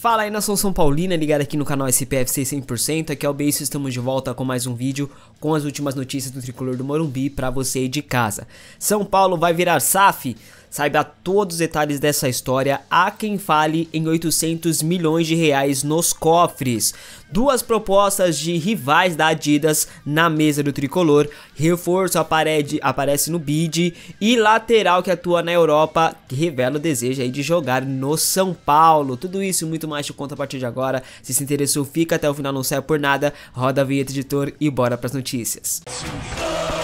Fala aí nação São Paulina, ligado aqui no canal SPFC 100%, aqui é o Beijo, estamos de volta com mais um vídeo com as últimas notícias do Tricolor do Morumbi para você aí de casa. São Paulo vai virar SAF? Saiba todos os detalhes dessa história. Há quem fale em 800 milhões de reais nos cofres. Duas propostas de rivais da Adidas na mesa do tricolor. Reforço aparece, aparece no bid. E lateral que atua na Europa, que revela o desejo aí de jogar no São Paulo. Tudo isso e muito mais te conta a partir de agora. Se se interessou, fica até o final, não sai por nada. Roda a vinheta, editor, e bora para as notícias. Música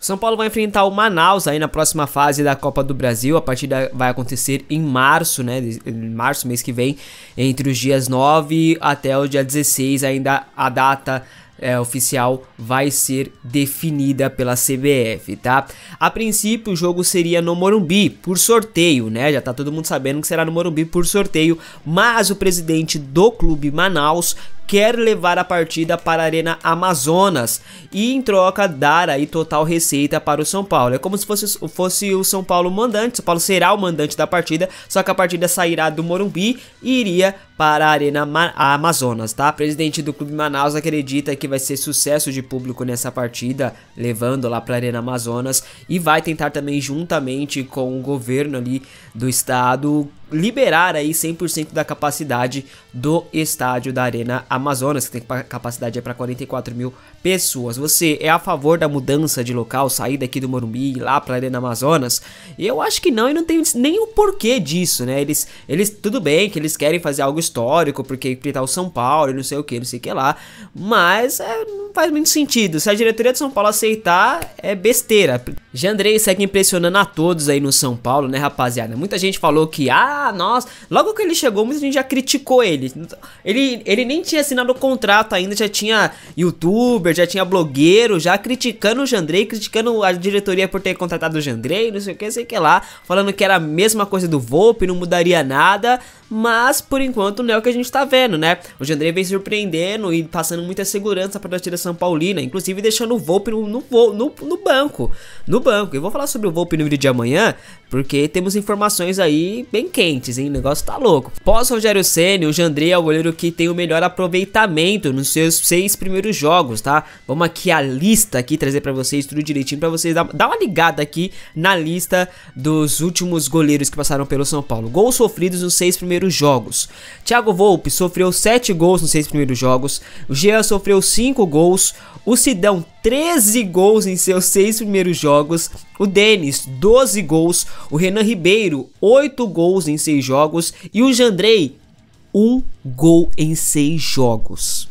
O São Paulo vai enfrentar o Manaus aí na próxima fase da Copa do Brasil. A partida vai acontecer em março, né? Em março, mês que vem, entre os dias 9 até o dia 16. Ainda a data é, oficial vai ser definida pela CBF, tá? A princípio o jogo seria no Morumbi por sorteio, né? Já tá todo mundo sabendo que será no Morumbi por sorteio, mas o presidente do clube Manaus quer levar a partida para a Arena Amazonas e em troca dar aí total receita para o São Paulo. É como se fosse, fosse o São Paulo mandante, São Paulo será o mandante da partida, só que a partida sairá do Morumbi e iria para a Arena Ma Amazonas, tá? O presidente do Clube Manaus acredita que vai ser sucesso de público nessa partida, levando lá para a Arena Amazonas e vai tentar também juntamente com o governo ali do estado liberar aí 100% da capacidade do estádio da Arena Amazonas, que tem capacidade para 44 mil pessoas. Você é a favor da mudança de local, sair daqui do Morumbi e lá pra Arena Amazonas? Eu acho que não e não tem nem o porquê disso, né? Eles, eles, tudo bem que eles querem fazer algo histórico, porque pintar o São Paulo e não sei o que, não sei o que lá, mas é, não faz muito sentido. Se a diretoria de São Paulo aceitar, é besteira. Jandrei segue impressionando a todos aí no São Paulo, né, rapaziada? Muita gente falou que, ah, nossa, logo que ele chegou, muita gente já criticou ele. Ele, ele nem tinha assinado o contrato ainda, já tinha youtuber já tinha blogueiro, já criticando o Jandrei, criticando a diretoria por ter contratado o Jandrei, não sei o que, sei que lá, falando que era a mesma coisa do Volpe, não mudaria nada mas por enquanto não é o que a gente tá vendo, né? O Jandrei vem surpreendendo e passando muita segurança para a torcida São Paulina, inclusive deixando o Volpe no, no, no, no banco, no banco. Eu vou falar sobre o Volpe no vídeo de amanhã, porque temos informações aí bem quentes, hein? O negócio tá louco. Pós Rogério Ceni, o Jandrei é o goleiro que tem o melhor aproveitamento nos seus seis primeiros jogos, tá? Vamos aqui a lista aqui trazer para vocês tudo direitinho para vocês dar, dar uma ligada aqui na lista dos últimos goleiros que passaram pelo São Paulo. Gols sofridos nos seis primeiros primeiros jogos. Thiago Volpe sofreu 7 gols nos 6 primeiros jogos, o Jean sofreu 5 gols, o Sidão 13 gols em seus 6 primeiros jogos, o Denis 12 gols, o Renan Ribeiro 8 gols em 6 jogos e o Jandrei 1 gol em 6 jogos.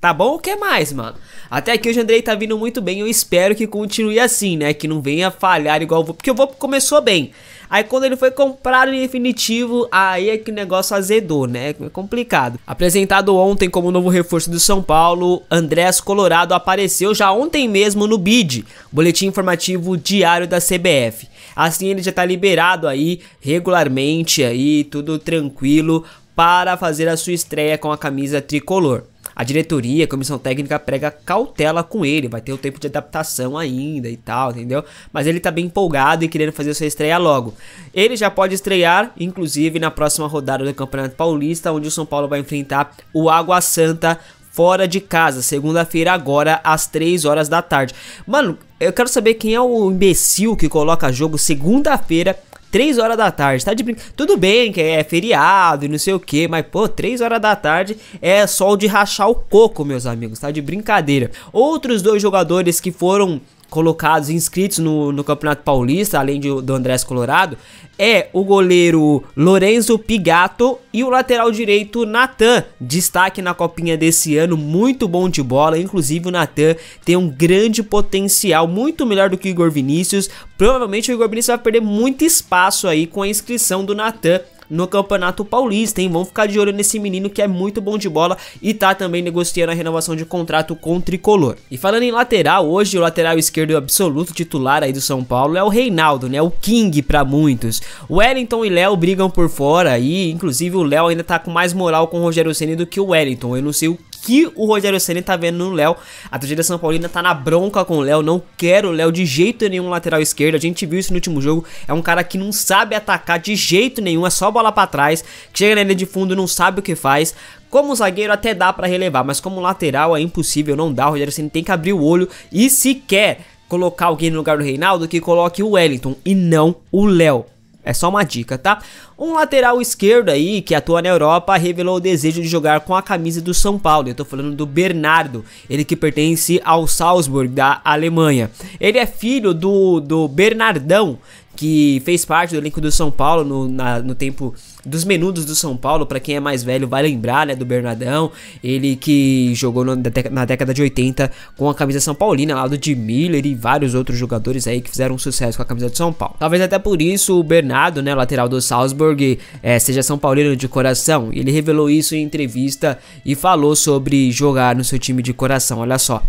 Tá bom? O que mais, mano? Até aqui hoje o Andrei tá vindo muito bem. Eu espero que continue assim, né? Que não venha falhar igual o Volpe. Porque o Volpe começou bem. Aí quando ele foi comprado em definitivo, aí é que o negócio azedou, né? É complicado. Apresentado ontem como novo reforço do São Paulo, Andrés Colorado apareceu já ontem mesmo no BID, Boletim Informativo Diário da CBF. Assim ele já tá liberado aí regularmente aí, tudo tranquilo para fazer a sua estreia com a camisa tricolor a diretoria, a comissão técnica prega cautela com ele, vai ter o um tempo de adaptação ainda e tal, entendeu? Mas ele tá bem empolgado e querendo fazer sua estreia logo. Ele já pode estrear, inclusive, na próxima rodada do Campeonato Paulista, onde o São Paulo vai enfrentar o Água Santa fora de casa, segunda-feira agora às 3 horas da tarde. Mano, eu quero saber quem é o imbecil que coloca jogo segunda-feira 3 horas da tarde, tá de brincadeira. Tudo bem que é feriado e não sei o que, mas pô, 3 horas da tarde é sol de rachar o coco, meus amigos, tá de brincadeira. Outros dois jogadores que foram colocados inscritos no, no Campeonato Paulista, além de, do Andrés Colorado, é o goleiro Lorenzo Pigato e o lateral direito Natan. Destaque na copinha desse ano, muito bom de bola. Inclusive, o Natan tem um grande potencial, muito melhor do que o Igor Vinícius. Provavelmente o Igor Vinícius vai perder muito espaço aí com a inscrição do Natan no Campeonato Paulista, hein? Vamos ficar de olho nesse menino que é muito bom de bola e tá também negociando a renovação de contrato com o Tricolor. E falando em lateral, hoje o lateral esquerdo absoluto titular aí do São Paulo é o Reinaldo, né? O King para muitos. Wellington e Léo brigam por fora e inclusive o Léo ainda tá com mais moral com o Rogério Ceni do que o Wellington. Eu não sei o que o Rogério Senna tá vendo no Léo. A torcida São Paulina tá na bronca com o Léo, não quer o Léo de jeito nenhum lateral esquerdo. A gente viu isso no último jogo, é um cara que não sabe atacar de jeito nenhum, é só bola para trás, que chega na linha de fundo, não sabe o que faz. Como zagueiro até dá para relevar, mas como lateral é impossível, não dá. O Rogério Senna tem que abrir o olho e se quer colocar alguém no lugar do Reinaldo, que coloque o Wellington e não o Léo. É só uma dica, tá? Um lateral esquerdo aí que atua na Europa revelou o desejo de jogar com a camisa do São Paulo. Eu tô falando do Bernardo, ele que pertence ao Salzburg da Alemanha. Ele é filho do, do Bernardão, que fez parte do elenco do São Paulo no, na, no tempo dos menudos do São Paulo, para quem é mais velho vai lembrar, né, do Bernadão, ele que jogou no, na década de 80 com a camisa São Paulina, ao lado de Miller e vários outros jogadores aí que fizeram sucesso com a camisa de São Paulo. Talvez até por isso o Bernardo, né, lateral do Salzburg, é, seja São Paulino de coração, ele revelou isso em entrevista e falou sobre jogar no seu time de coração, olha só.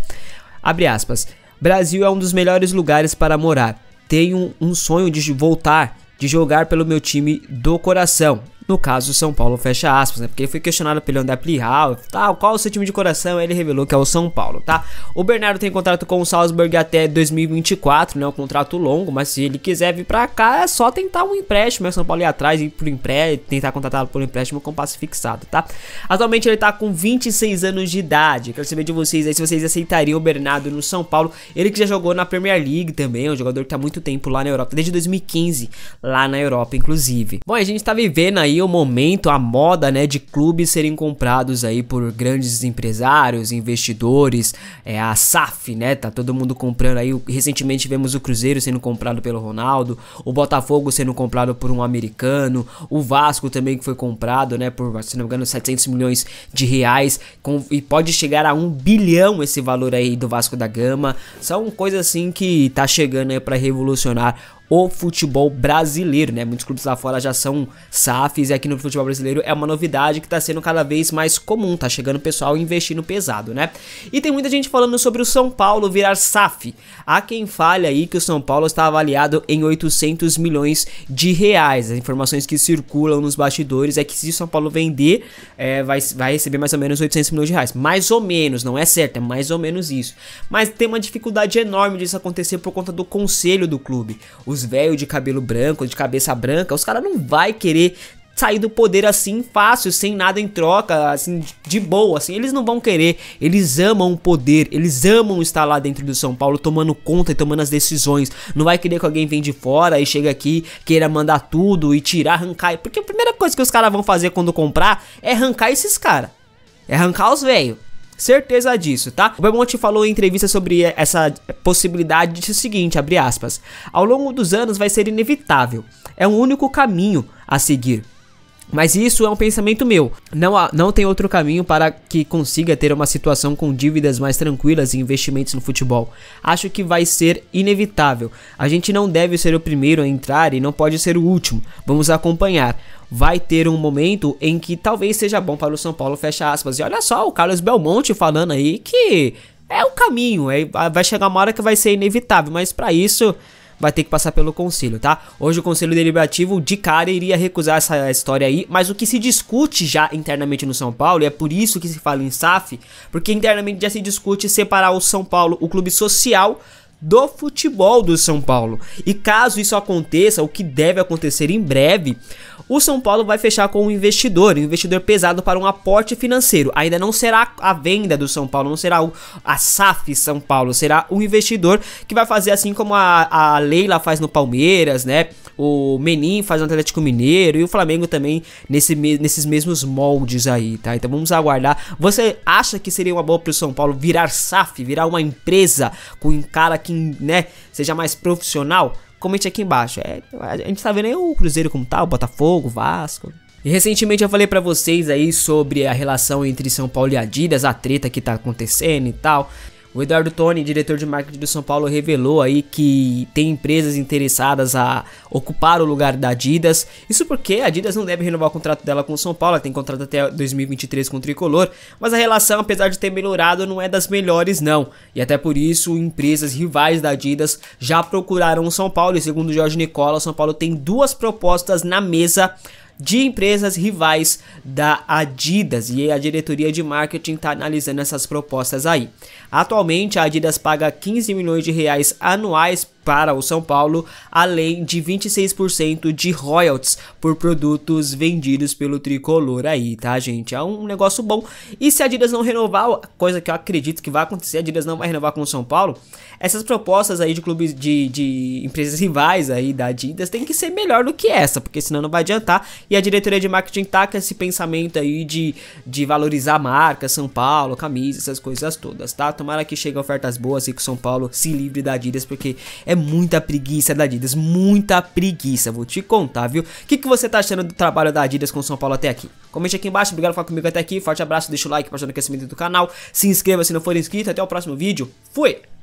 Abre aspas, Brasil é um dos melhores lugares para morar tenho um sonho de voltar, de jogar pelo meu time do coração. No caso, São Paulo fecha aspas, né? Porque ele foi questionado pelo André Plihal, tal, qual o seu time de coração? Ele revelou que é o São Paulo, tá? O Bernardo tem contrato com o Salzburg até 2024, né? Um contrato longo, mas se ele quiser vir pra cá, é só tentar um empréstimo, é né? São Paulo ir atrás, ir por empréstimo, tentar contratá-lo por empréstimo com passe fixado, tá? Atualmente ele tá com 26 anos de idade. Quero saber de vocês aí se vocês aceitariam o Bernardo no São Paulo. Ele que já jogou na Premier League também, é um jogador que tá muito tempo lá na Europa, desde 2015, lá na Europa, inclusive. Bom, a gente tá vivendo aí seria o momento, a moda, né, de clubes serem comprados aí por grandes empresários, investidores, é, a SAF, né, tá todo mundo comprando aí, recentemente vemos o Cruzeiro sendo comprado pelo Ronaldo, o Botafogo sendo comprado por um americano, o Vasco também que foi comprado, né, por, se não me engano, 700 milhões de reais, com, e pode chegar a um bilhão esse valor aí do Vasco da Gama, são coisas assim que tá chegando aí para revolucionar o futebol brasileiro, né? Muitos clubes lá fora já são SAFs e aqui no futebol brasileiro é uma novidade que tá sendo cada vez mais comum, tá chegando pessoal investindo pesado, né? E tem muita gente falando sobre o São Paulo virar SAF. Há quem fale aí que o São Paulo está avaliado em 800 milhões de reais. As informações que circulam nos bastidores é que se o São Paulo vender, é, vai, vai receber mais ou menos 800 milhões de reais. Mais ou menos, não é certo, é mais ou menos isso. Mas tem uma dificuldade enorme disso acontecer por conta do conselho do clube. Os os velhos de cabelo branco, de cabeça branca, os caras não vai querer sair do poder assim fácil, sem nada em troca, assim, de boa, assim. Eles não vão querer, eles amam o poder, eles amam estar lá dentro do São Paulo tomando conta e tomando as decisões. Não vai querer que alguém vem de fora e chega aqui, queira mandar tudo e tirar, arrancar. Porque a primeira coisa que os caras vão fazer quando comprar é arrancar esses caras. É arrancar os velhos certeza disso, tá? O Belmonte falou em entrevista sobre essa possibilidade disse o seguinte, abre aspas, ao longo dos anos vai ser inevitável, é um único caminho a seguir. Mas isso é um pensamento meu. Não, há, não tem outro caminho para que consiga ter uma situação com dívidas mais tranquilas e investimentos no futebol. Acho que vai ser inevitável. A gente não deve ser o primeiro a entrar e não pode ser o último. Vamos acompanhar. Vai ter um momento em que talvez seja bom para o São Paulo, fecha aspas. E olha só o Carlos Belmonte falando aí que é o caminho, é, vai chegar uma hora que vai ser inevitável, mas para isso vai ter que passar pelo conselho, tá? Hoje o conselho deliberativo de cara iria recusar essa história aí, mas o que se discute já internamente no São Paulo, e é por isso que se fala em SAF, porque internamente já se discute separar o São Paulo, o clube social do futebol do São Paulo. E caso isso aconteça, o que deve acontecer em breve, o São Paulo vai fechar com um investidor, um investidor pesado para um aporte financeiro. Ainda não será a venda do São Paulo, não será o, a SAF São Paulo, será um investidor que vai fazer assim como a, a Leila faz no Palmeiras, né? o Menin faz no Atlético Mineiro e o Flamengo também nesse, nesses mesmos moldes aí, tá? Então vamos aguardar. Você acha que seria uma boa pro São Paulo virar SAF, virar uma empresa com um cara que, né, seja mais profissional? Comente aqui embaixo. É, a gente tá vendo aí o Cruzeiro como tal, tá, Botafogo, Vasco. E recentemente eu falei para vocês aí sobre a relação entre São Paulo e Adidas, a treta que tá acontecendo e tal. O Eduardo Tony, diretor de marketing do São Paulo, revelou aí que tem empresas interessadas a ocupar o lugar da Adidas. Isso porque a Adidas não deve renovar o contrato dela com o São Paulo, ela tem contrato até 2023 com o Tricolor, mas a relação, apesar de ter melhorado, não é das melhores não. E até por isso, empresas rivais da Adidas já procuraram o São Paulo e segundo o Jorge Nicola, o São Paulo tem duas propostas na mesa de empresas rivais da Adidas e a diretoria de marketing está analisando essas propostas aí. Atualmente a Adidas paga 15 milhões de reais anuais para o São Paulo, além de 26% de royalties por produtos vendidos pelo tricolor aí, tá, gente? É um negócio bom. E se a Adidas não renovar, coisa que eu acredito que vai acontecer, a Adidas não vai renovar com o São Paulo, essas propostas aí de clubes de, de empresas rivais aí da Adidas tem que ser melhor do que essa, porque senão não vai adiantar. E a diretoria de marketing taca tá esse pensamento aí de, de valorizar a marca, São Paulo, camisa, essas coisas todas, tá? Tomara que cheguem ofertas boas e que o São Paulo se livre da Adidas, porque é muita preguiça da Adidas, muita preguiça, vou te contar, viu? O que, que você tá achando do trabalho da Adidas com São Paulo até aqui? Comente aqui embaixo, obrigado por ficar comigo até aqui, forte abraço, deixa o like pra ajudar no crescimento do canal, se inscreva se não for inscrito, até o próximo vídeo, fui!